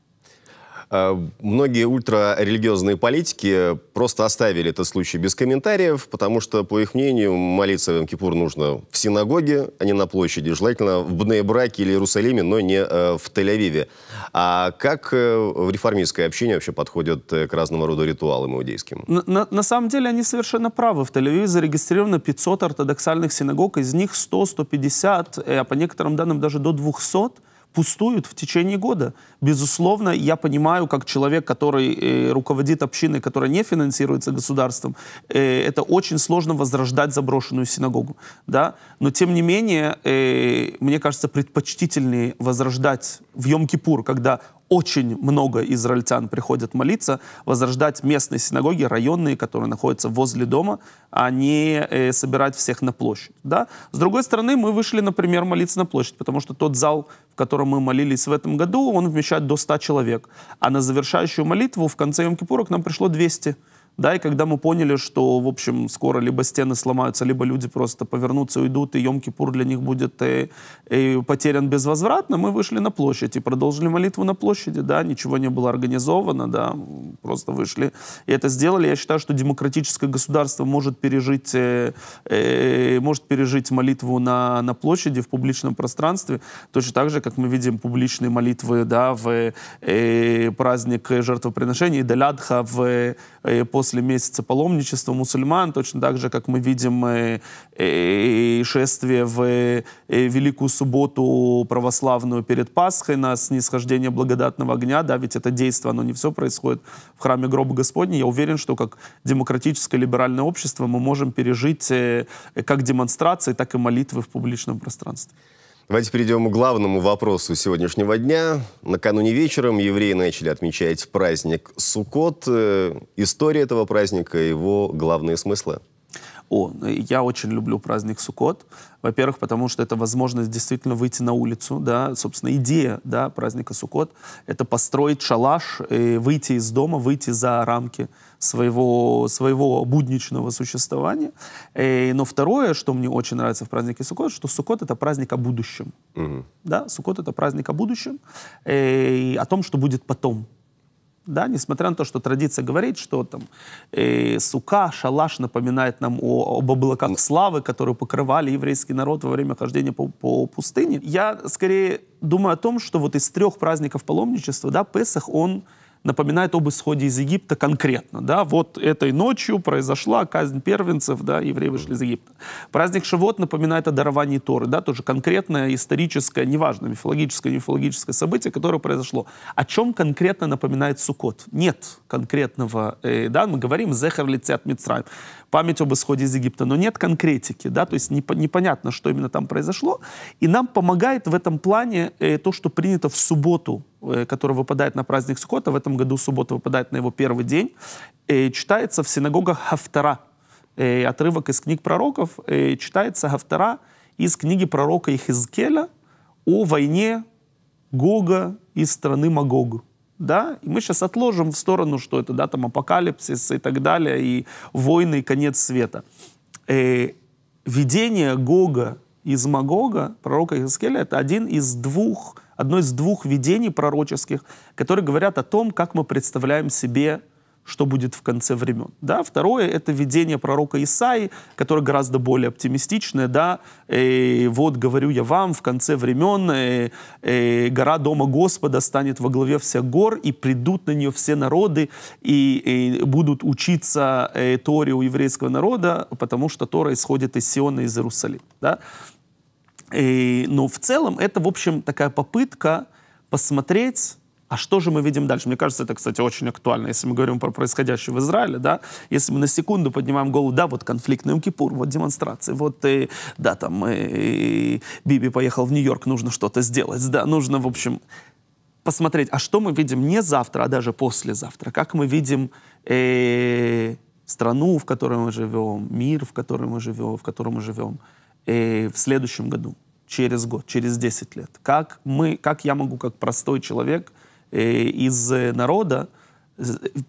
А, многие ультрарелигиозные политики просто оставили этот случай без комментариев, потому что, по их мнению, молиться в Кипур нужно в синагоге, а не на площади, желательно в Бнебраке или Иерусалиме, но не э, в Тель-Авиве. А как э, в реформистское общение вообще подходят э, к разного рода ритуалам иудейским? На, на, на самом деле они совершенно правы. В Тель-Авиве зарегистрировано 500 ортодоксальных синагог, из них 100-150, а по некоторым данным даже до 200 пустуют в течение года безусловно, я понимаю, как человек, который э, руководит общиной, которая не финансируется государством, э, это очень сложно возрождать заброшенную синагогу, да, но тем не менее, э, мне кажется, предпочтительнее возрождать в Йом-Кипур, когда очень много израильтян приходят молиться, возрождать местные синагоги, районные, которые находятся возле дома, а не э, собирать всех на площадь. Да? С другой стороны, мы вышли, например, молиться на площадь, потому что тот зал, в котором мы молились в этом году, он вмещает включать до 100 человек. А на завершающую молитву в конце Йом-Кипура к нам пришло 200. Да, и когда мы поняли, что, в общем, скоро либо стены сломаются, либо люди просто повернутся и уйдут, и йом пур для них будет и, э, и э, потерян безвозвратно, мы вышли на площадь и продолжили молитву на площади, да, ничего не было организовано, да, просто вышли и это сделали. Я считаю, что демократическое государство может пережить, э, э, может пережить молитву на, на площади, в публичном пространстве, точно так же, как мы видим публичные молитвы, да, в э, праздник жертвоприношений, Далядха в Э, после месяца паломничества мусульман, точно так же, как мы видим э, э, шествие в Великую Субботу православную перед Пасхой на снисхождение благодатного огня, да, ведь это действие, оно не все происходит в храме гроба Господня. Я уверен, что как демократическое либеральное общество мы можем пережить как демонстрации, так и молитвы в публичном пространстве. Давайте перейдем к главному вопросу сегодняшнего дня. Накануне вечером евреи начали отмечать праздник Суккот. Э, история этого праздника, его главные смыслы. О, я очень люблю праздник Суккот. Во-первых, потому что это возможность действительно выйти на улицу, да, собственно, идея, да, праздника Суккот — это построить шалаш, выйти из дома, выйти за рамки своего, своего будничного существования. И, э, но второе, что мне очень нравится в празднике Суккот, что Суккот — это праздник о будущем. Угу. Да, Суккот — это праздник о будущем, э, и о том, что будет потом. Да, несмотря на то, что традиция говорит, что там э, сука, шалаш напоминает нам о, об облаках славы, которые покрывали еврейский народ во время хождения по, по пустыне. Я скорее думаю о том, что вот из трех праздников паломничества, да, Песах, он напоминает об исходе из Египта конкретно. Да? Вот этой ночью произошла казнь первенцев, да, евреи вышли из Египта. Праздник Шивот напоминает о даровании Торы, да, тоже конкретное историческое, неважно, мифологическое, не мифологическое событие, которое произошло. О чем конкретно напоминает Сукот? Нет конкретного, э, да, мы говорим «зехар лицет Мицраем», память об исходе из Египта, но нет конкретики, да, то есть непонятно, что именно там произошло, и нам помогает в этом плане э, то, что принято в субботу Э, который выпадает на праздник Скота, в этом году суббота выпадает на его первый день, э, читается в синагогах Хафтара. Э, отрывок из книг пророков читается Хафтара из книги пророка Ихизкеля о войне Гога из страны Магог. Да? И мы сейчас отложим в сторону, что это да, там апокалипсис и так далее, и войны, и конец света. Э, видение Гога из Магога, пророка Ихискеля, это один из двух одно из двух видений пророческих, которые говорят о том, как мы представляем себе что будет в конце времен. Да? Второе — это видение пророка Исаи, которое гораздо более оптимистичное. Да? И «Э, вот говорю я вам, в конце времен э, э, гора Дома Господа станет во главе всех гор, и придут на нее все народы, и, и будут учиться э, Торе у еврейского народа, потому что Тора исходит из Сиона, из Иерусалима. Да? И, но ну, в целом это, в общем, такая попытка посмотреть а что же мы видим дальше? Мне кажется, это, кстати, очень актуально, если мы говорим про происходящее в Израиле, да, если мы на секунду поднимаем голову, да, вот конфликт на йом вот демонстрации, вот, и, да, там, и, и Биби поехал в Нью-Йорк, нужно что-то сделать, да, нужно, в общем, посмотреть, а что мы видим не завтра, а даже послезавтра, как мы видим э, страну, в которой мы живем, мир, в котором мы живем, в котором мы живем э, в следующем году, через год, через 10 лет? Как, мы, как я могу, как простой человек э, из народа,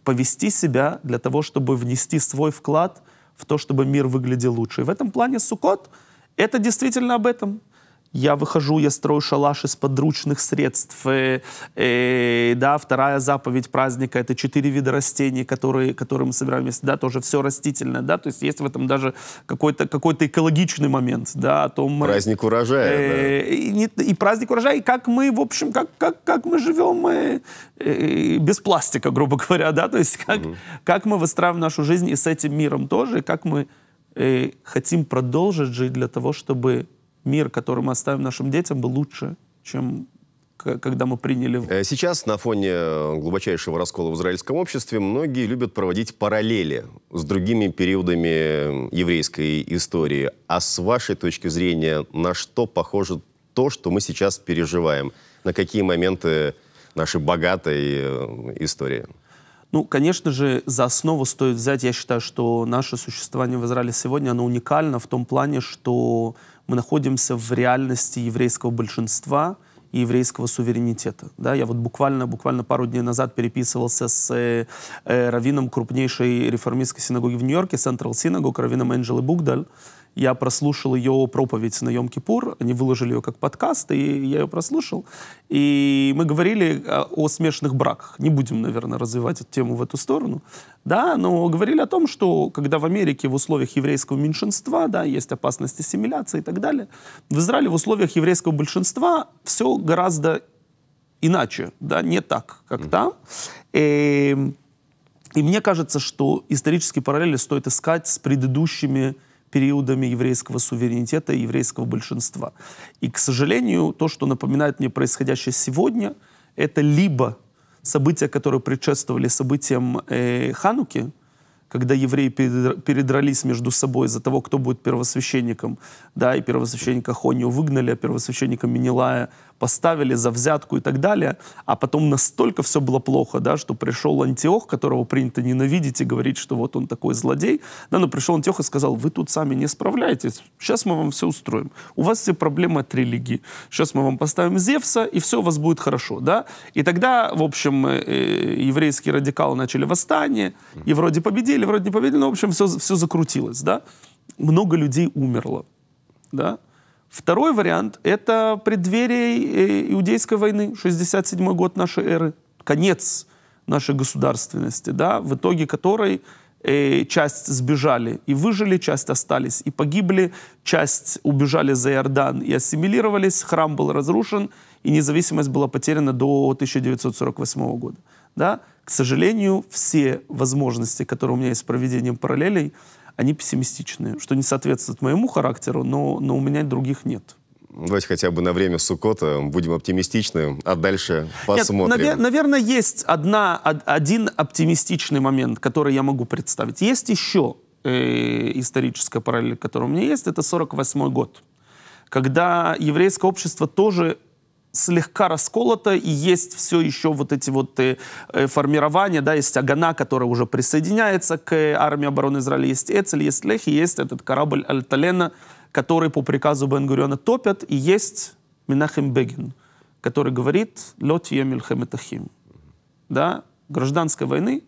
повести себя для того, чтобы внести свой вклад в то, чтобы мир выглядел лучше. И в этом плане Сукот — это действительно об этом — я выхожу, я строю шалаш из подручных средств. Э, э, да, вторая заповедь праздника — это четыре вида растений, которые, которые мы собираем вместе. Да, тоже все растительное, да, то есть есть в этом даже какой-то какой экологичный момент, да, о том... Праздник урожая, э, да. И, не, и праздник урожая, и как мы, в общем, как, как, как мы живем э, э, без пластика, грубо говоря, да, то есть как, mm как мы выстраиваем нашу жизнь и с этим миром тоже, и как мы э, хотим продолжить жить для того, чтобы мир, который мы оставим нашим детям, был лучше, чем когда мы приняли. Э, сейчас на фоне глубочайшего раскола в израильском обществе многие любят проводить параллели с другими периодами еврейской истории. А с вашей точки зрения, на что похоже то, что мы сейчас переживаем? На какие моменты нашей богатой э, истории? Ну, конечно же, за основу стоит взять, я считаю, что наше существование в Израиле сегодня, оно уникально в том плане, что мы находимся в реальности еврейского большинства и еврейского суверенитета. Да, я вот буквально, буквально пару дней назад переписывался с э, э, раввином крупнейшей реформистской синагоги в Нью-Йорке, Central Synagogue, раввином Энджелы Бугдаль, я прослушал ее проповедь на Йом-Кипур, они выложили ее как подкаст, и я ее прослушал. И мы говорили о, э, о смешанных браках. Не будем, наверное, развивать эту тему в эту сторону. Да, но говорили о том, что когда в Америке в условиях еврейского меньшинства, да, есть опасность ассимиляции и так далее, в Израиле в условиях еврейского большинства все гораздо иначе, да, не так, как там. И, эм, и мне кажется, что исторические параллели стоит искать с предыдущими периодами еврейского суверенитета и еврейского большинства. И, к сожалению, то, что напоминает мне происходящее сегодня, это либо события, которые предшествовали событиям э, Хануки, когда евреи передрались между собой за того, кто будет первосвященником, да, и первосвященника Хонио выгнали, а первосвященника Минилая поставили за взятку и так далее, а потом настолько все было плохо, да, что пришел Антиох, которого принято ненавидеть и говорить, что вот он такой злодей, да, но пришел Антиох и сказал, вы тут сами не справляетесь, сейчас мы вам все устроим, у вас все проблемы от религии, сейчас мы вам поставим Зевса, и все у вас будет хорошо, да, и тогда, в общем, э, э, еврейские радикалы начали восстание, и вроде победили, вроде не победили, но, в общем, все, все закрутилось, да, много людей умерло, да, Второй вариант — это преддверие э, Иудейской войны, 67 год нашей эры, конец нашей государственности, да, в итоге которой э, часть сбежали и выжили, часть остались и погибли, часть убежали за Иордан и ассимилировались, храм был разрушен, и независимость была потеряна до 1948 года. Да? К сожалению, все возможности, которые у меня есть с проведением параллелей, они пессимистичные, что не соответствует моему характеру, но, но у меня других нет. Давайте хотя бы на время Сукота будем оптимистичны, а дальше посмотрим. Нет, навер- наверное, есть одна, один оптимистичный момент, который я могу представить. Есть еще э- историческая параллель, которая у меня есть, это 48 год, когда еврейское общество тоже слегка расколото, и есть все еще вот эти вот э, э, формирования, да, есть Агана, которая уже присоединяется к э, армии обороны Израиля, есть Эцель, есть Лехи, есть этот корабль Альталена, который по приказу Бенгуриона топят, и есть Минахим Бегин, который говорит «Лотье мельхеметахим». Да, гражданской войны,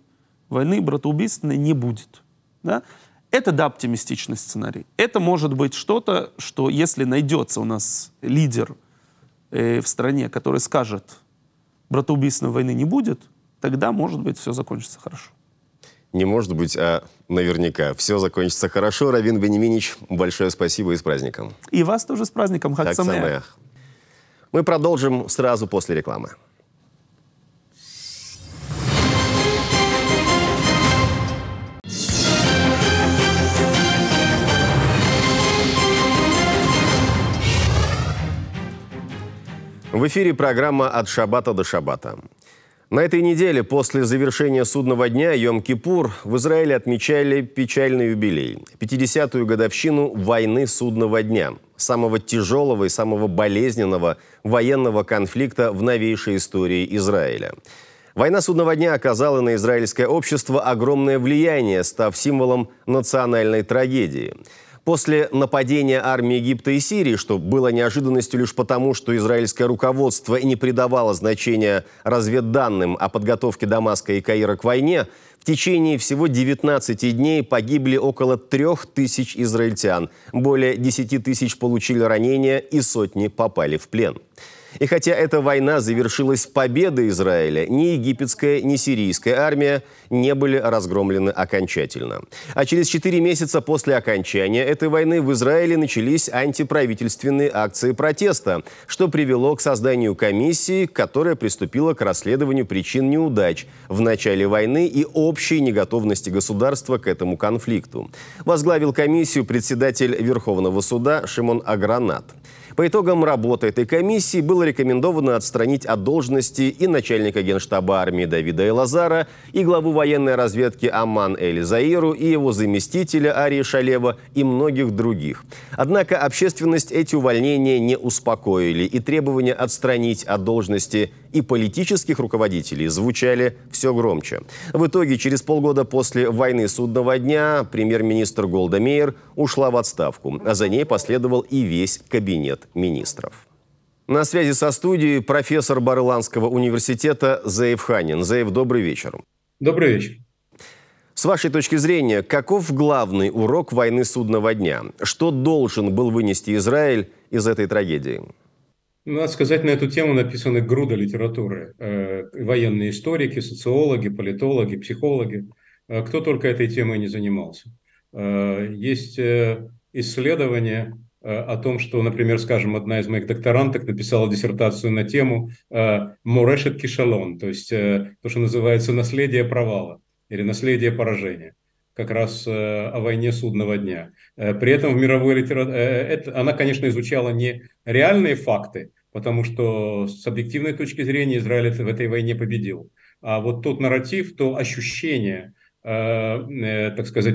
войны братоубийственной не будет. Да? Это, да, оптимистичный сценарий. Это может быть что-то, что если найдется у нас лидер – Э, в стране, который скажет, братоубийственной войны не будет, тогда, может быть, все закончится хорошо. Не может быть, а наверняка. Все закончится хорошо. Равин Бенеминич, большое спасибо и с праздником. И вас тоже с праздником, Хак, Хак Самеях. Мы продолжим сразу после рекламы. В эфире программа «От шабата до шабата». На этой неделе после завершения судного дня Йом-Кипур в Израиле отмечали печальный юбилей – 50-ю годовщину войны судного дня, самого тяжелого и самого болезненного военного конфликта в новейшей истории Израиля. Война судного дня оказала на израильское общество огромное влияние, став символом национальной трагедии – После нападения армии Египта и Сирии, что было неожиданностью лишь потому, что израильское руководство не придавало значения разведданным о подготовке Дамаска и Каира к войне, в течение всего 19 дней погибли около 3000 израильтян, более 10 тысяч получили ранения и сотни попали в плен. И хотя эта война завершилась победой Израиля, ни египетская, ни сирийская армия не были разгромлены окончательно. А через четыре месяца после окончания этой войны в Израиле начались антиправительственные акции протеста, что привело к созданию комиссии, которая приступила к расследованию причин неудач в начале войны и общей неготовности государства к этому конфликту. Возглавил комиссию председатель Верховного суда Шимон Агранат. По итогам работы этой комиссии было рекомендовано отстранить от должности и начальника генштаба армии Давида Элазара, и главу военной разведки Аман Эль Заиру, и его заместителя Арии Шалева, и многих других. Однако общественность эти увольнения не успокоили, и требования отстранить от должности и политических руководителей звучали все громче. В итоге, через полгода после войны судного дня, премьер-министр Голда ушла в отставку, а за ней последовал и весь кабинет министров. На связи со студией профессор Барыланского университета Заев Ханин. Заев, добрый вечер. Добрый вечер. С вашей точки зрения, каков главный урок войны судного дня? Что должен был вынести Израиль из этой трагедии? Надо сказать, на эту тему написаны груда литературы. Э, военные историки, социологи, политологи, психологи. Э, кто только этой темой не занимался. Э, есть исследования Э, о том, что, например, скажем, одна из моих докторанток написала диссертацию на тему э, «Морешет кишалон», то есть э, то, что называется «наследие провала» или «наследие поражения» как раз о войне судного дня. При этом в мировой литературе она, конечно, изучала не реальные факты, потому что с объективной точки зрения Израиль в этой войне победил. А вот тот нарратив, то ощущение, так сказать,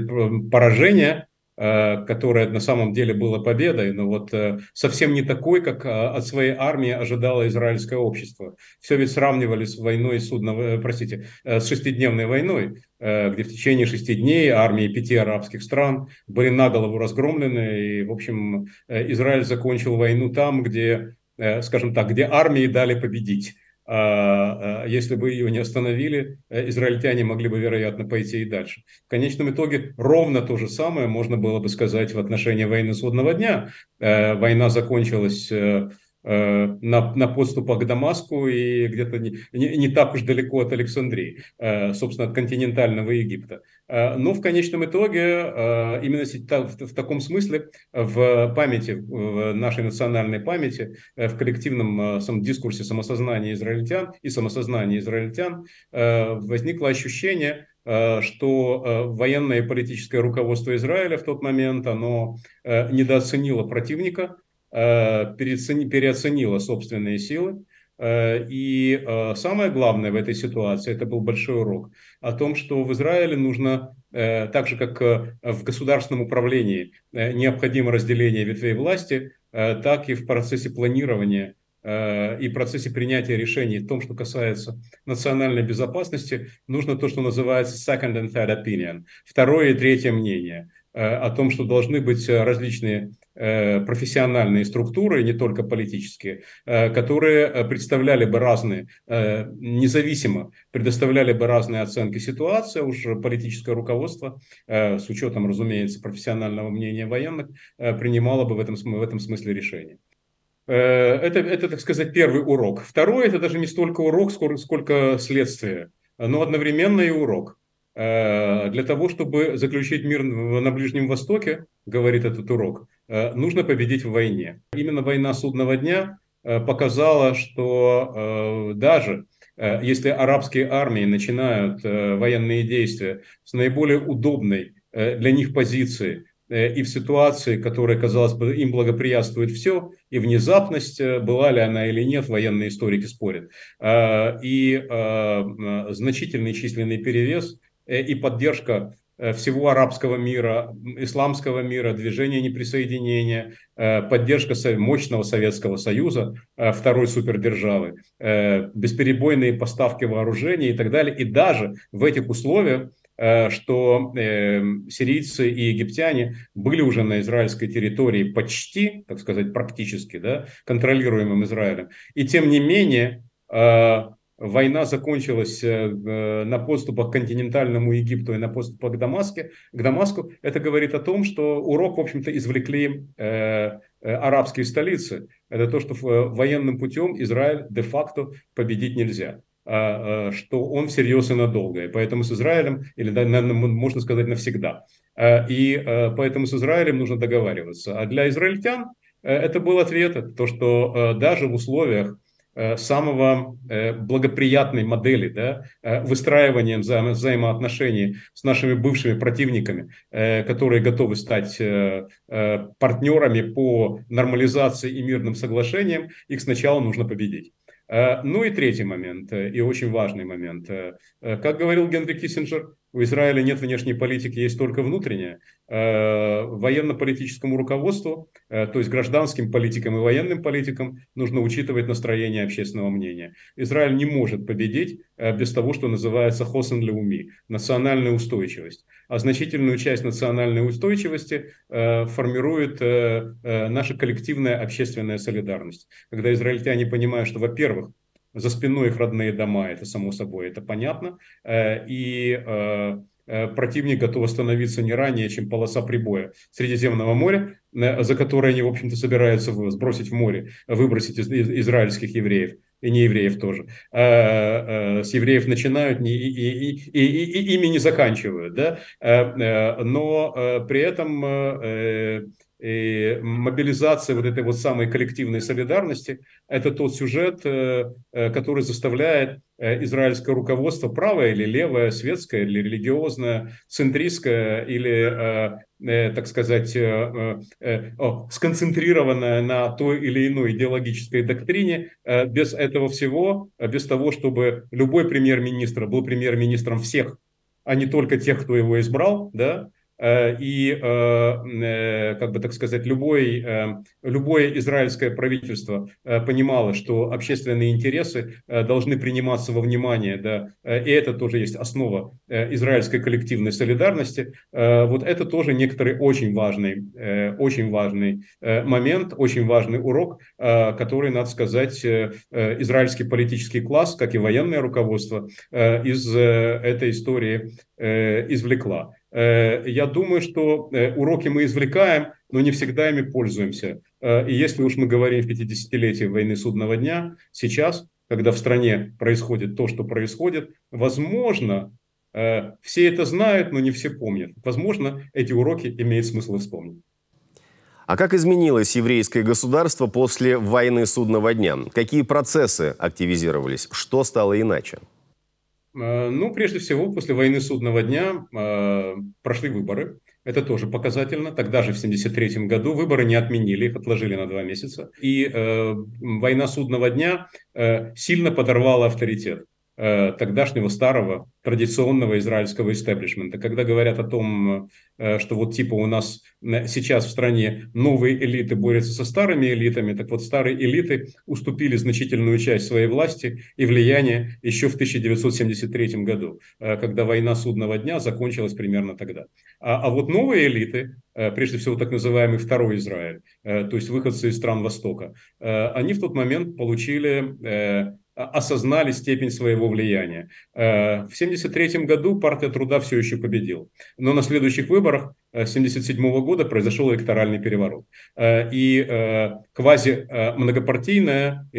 поражения, Э, которое на самом деле было победой, но вот э, совсем не такой, как э, от своей армии ожидало израильское общество. Все ведь сравнивали с войной судного, простите, с шестидневной войной, где в течение шести дней армии пяти арабских стран были на голову разгромлены, и, в общем, Израиль закончил войну там, где, скажем так, где армии дали победить а, а, если бы ее не остановили, э, израильтяне могли бы, вероятно, пойти и дальше. В конечном итоге ровно то же самое можно было бы сказать в отношении войны судного дня. Э, война закончилась э, на, на подступах к Дамаску и где-то не, не, не так уж далеко от Александрии, собственно, от континентального Египта. Э, но в конечном итоге, э, именно в таком смысле, в памяти, в нашей национальной памяти, э, в коллективном дискурсе самосознания израильтян и самосознания израильтян возникло ощущение, что военное и политическое руководство Израиля в тот момент, оно недооценило противника, переоценило собственные силы, Э, и э, самое главное в этой ситуации, это был большой урок, о том, что в Израиле нужно, э, так же как в государственном управлении необходимо разделение ветвей власти, так и в процессе планирования и процессе принятия решений в том, что касается национальной безопасности, нужно то, что называется second and third opinion, второе и третье мнение – Э, о том, что должны быть э, различные э, профессиональные структуры, не только политические, которые представляли бы разные, независимо предоставляли бы разные оценки ситуации, а уж политическое руководство, с учетом, разумеется, профессионального мнения военных, принимало бы в этом, в этом смысле решение. Это, это, так сказать, первый урок. Второй – это даже не столько урок, сколько следствие, но одновременно и урок – Э, для того, чтобы заключить мир на Ближнем Востоке, говорит этот урок, э, нужно победить в войне. Именно война судного дня э, показала, что даже если арабские армии начинают военные действия с наиболее удобной для них позиции и в ситуации, которая, казалось бы, им благоприятствует все, и внезапность, была ли она или нет, военные историки спорят, и значительный численный перевес – Э, и поддержка э, всего арабского мира, исламского мира, движения неприсоединения, э, поддержка мощного Советского Союза, второй супердержавы, бесперебойные поставки вооружений и так далее. И даже в этих условиях что сирийцы и египтяне были уже на израильской территории почти, так сказать, практически, да, контролируемым Израилем. И тем не менее Война закончилась э, э, на подступах к континентальному Египту и на подступах к, Дамаске, к Дамаску. Это говорит о том, что урок, в общем-то, извлекли э, арабские столицы. Это то, что военным путем Израиль де-факто победить нельзя а, что он всерьез и надолго. И поэтому с Израилем, или, наверное, можно сказать, навсегда. А, и поэтому с Израилем нужно договариваться. А для израильтян это был ответ, это то, что даже в условиях Э, самого э, благоприятной модели да, э, выстраиванием вза- взаимоотношений с нашими бывшими противниками, которые готовы стать партнерами по нормализации и мирным соглашениям, их сначала нужно победить. Ну и третий момент, и очень важный момент. Как говорил Генри Киссинджер, у Израиля нет внешней политики, есть только внутренняя. Э, военно-политическому руководству, э, то есть гражданским политикам и военным политикам, нужно учитывать настроение общественного мнения. Израиль не может победить э, без того, что называется хосен для национальная устойчивость. А значительную часть национальной устойчивости формирует наша коллективная общественная солидарность. Когда израильтяне понимают, что, во-первых, за спиной их родные дома, это само собой, это понятно, э, и э, э, противник готов остановиться не ранее, чем полоса прибоя Средиземного моря, за которое они, в общем-то, собираются сбросить в море, выбросить из, израильских евреев и не евреев тоже. с евреев начинают не, и, и, и, и, и ими не заканчивают, да. но при этом и мобилизация вот этой вот самой коллективной солидарности – это тот сюжет, э, э, который заставляет э, израильское руководство, правое или левое, светское или религиозное, центристское или, так сказать, сконцентрированное на той или иной идеологической доктрине, без этого всего, без того, чтобы любой премьер-министр был премьер-министром всех, а не только тех, кто его избрал, да, Э, и, э, э, как бы так сказать, любой, любое израильское правительство понимало, что общественные интересы должны приниматься во внимание, да, и это тоже есть основа израильской коллективной солидарности. Вот это тоже некоторый очень важный, очень важный момент, очень важный урок, который, надо сказать, израильский политический класс, как и военное руководство, из этой истории извлекла. Э, я думаю, что э, уроки мы извлекаем, но не всегда ими пользуемся. Э, и если уж мы говорим в 50-летии войны судного дня, сейчас, когда в стране происходит то, что происходит, возможно, все это знают, но не все помнят. Возможно, эти уроки имеет смысл вспомнить. А как изменилось еврейское государство после войны судного дня? Какие процессы активизировались? Что стало иначе? Э, ну, прежде всего, после войны судного дня э, прошли выборы. Это тоже показательно. Тогда же, в 1973 году, выборы не отменили, их отложили на два месяца. И э, война судного дня э, сильно подорвала авторитет Э, тогдашнего старого традиционного израильского истеблишмента. Когда говорят о том, э, что вот типа у нас сейчас в стране новые элиты борются со старыми элитами, так вот старые элиты уступили значительную часть своей власти и влияния еще в 1973 году, э, когда война судного дня закончилась примерно тогда. А, а вот новые элиты, прежде всего так называемый второй Израиль, то есть выходцы из стран Востока, они в тот момент получили а, осознали степень своего влияния. Э, в 1973 году партия труда все еще победила, но на следующих выборах 1977 э, года произошел электоральный переворот. Э, и квази многопартийная,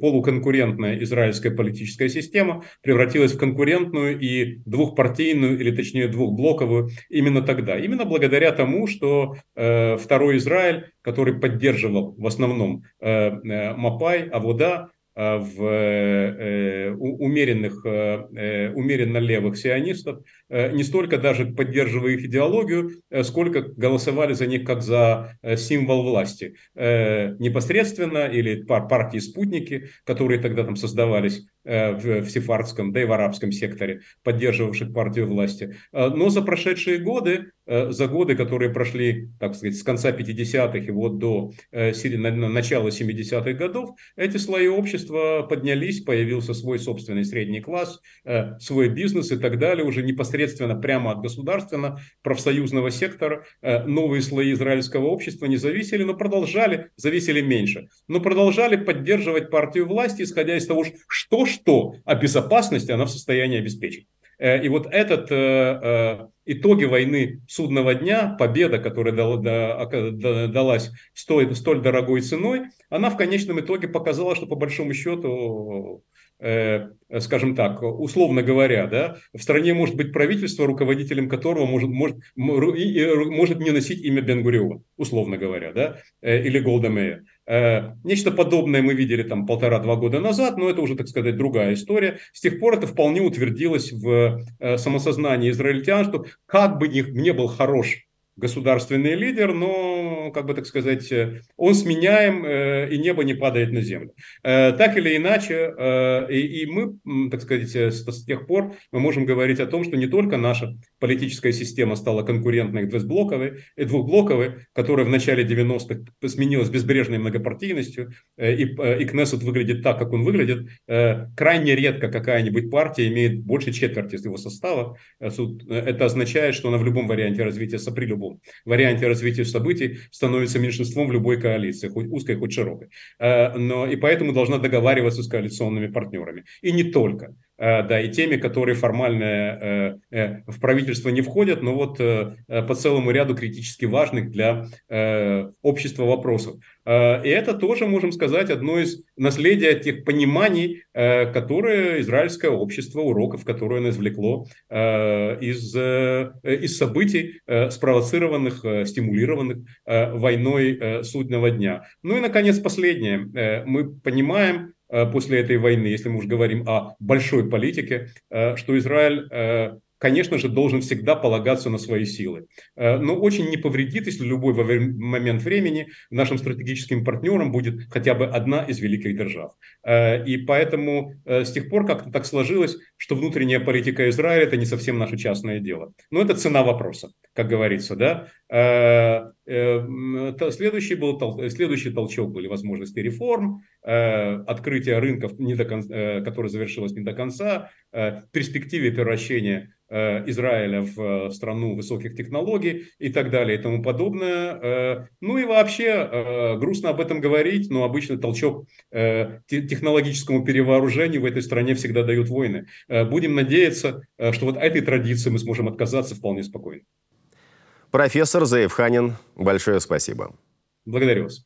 полуконкурентная израильская политическая система превратилась в конкурентную и двухпартийную, или точнее двухблоковую именно тогда. Именно благодаря тому, что второй Израиль, который поддерживал в основном Мапай, Авода, а, в э, умеренных, э, умеренно левых сионистов, э, не столько даже поддерживая их идеологию, сколько голосовали за них как за символ власти. Непосредственно или партии-спутники, которые тогда там создавались, Э, в сефардском, да и в арабском секторе, поддерживавших партию власти. Э, но за прошедшие годы, э, за годы, которые прошли, так сказать, с конца 50-х и вот до начала 70-х годов, эти слои общества поднялись, появился свой собственный средний класс, свой бизнес и так далее, уже непосредственно прямо от государственного профсоюзного сектора новые слои израильского общества не зависели, но продолжали, зависели меньше, но продолжали поддерживать партию власти, исходя из того, что что, а безопасность она в состоянии обеспечить. Э, и вот этот э, э, итоги войны судного дня, победа, которая далась столь, столь дорогой ценой, она в конечном итоге показала, что по большому счету скажем так, условно говоря, да, в стране может быть правительство, руководителем которого может, может, может не носить имя Бенгуриова, условно говоря, да, или Голда Э, нечто подобное мы видели там полтора-два года назад, но это уже, так сказать, другая история. С тех пор это вполне утвердилось в э, самосознании израильтян, что как бы не был хорош государственный лидер, но ну, как бы так сказать, э, он сменяем, э, и небо не падает на землю. Э, так или иначе, и мы, так сказать, с тех пор мы можем говорить о том, что не только наша политическая система стала конкурентной двухблоковой, двухблоковой которая в начале 90-х сменилась безбрежной многопартийностью, и, и Кнессет выглядит так, как он выглядит. Крайне редко какая-нибудь партия имеет больше четверти из его состава. Это означает, что она в любом варианте развития, при любом варианте развития событий становится меньшинством в любой коалиции, хоть узкой, хоть широкой. Э, но, и поэтому должна договариваться с коалиционными партнерами. И не только. Э, да, и теми, которые формально э, э, в правительство не входят, но вот по целому ряду критически важных для общества вопросов. И это тоже, можем сказать, одно из наследия тех пониманий, которые израильское общество, уроков, которые оно извлекло из, из событий, спровоцированных, стимулированных войной судного дня. Ну и, наконец, последнее. Мы понимаем, Э, после этой войны, если мы уже говорим о большой политике, э, что Израиль э, конечно же, должен всегда полагаться на свои силы. Но очень не повредит, если любой момент времени нашим стратегическим партнером будет хотя бы одна из великих держав. И поэтому с тех пор как-то так сложилось, что внутренняя политика Израиля – это не совсем наше частное дело. Но это цена вопроса, как говорится. Да? Следующий, был, следующий толчок были возможности реформ, Э, открытия рынков, не до конца, э, которое завершилось не до конца, э, перспективе превращения Израиля в страну высоких технологий и так далее и тому подобное. Ну и вообще, грустно об этом говорить, но обычно толчок технологическому перевооружению в этой стране всегда дают войны. Будем надеяться, что вот этой традиции мы сможем отказаться вполне спокойно. Профессор Заевханин, большое спасибо. Благодарю вас.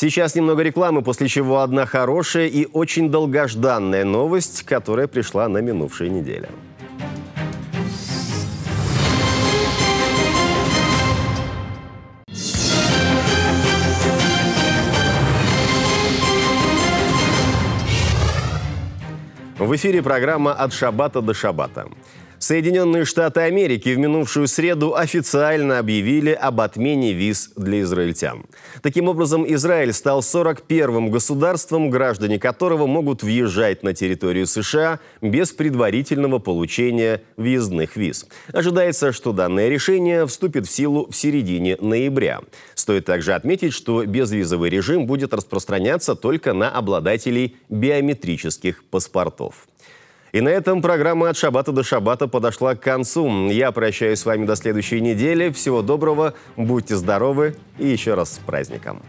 Сейчас немного рекламы, после чего одна хорошая и очень долгожданная новость, которая пришла на минувшей неделе. В эфире программа «От шабата до шабата». Соединенные Штаты Америки в минувшую среду официально объявили об отмене виз для израильтян. Таким образом, Израиль стал 41-м государством, граждане которого могут въезжать на территорию США без предварительного получения въездных виз. Ожидается, что данное решение вступит в силу в середине ноября. Стоит также отметить, что безвизовый режим будет распространяться только на обладателей биометрических паспортов. И на этом программа «От шабата до шабата» подошла к концу. Я прощаюсь с вами до следующей недели. Всего доброго, будьте здоровы и еще раз с праздником.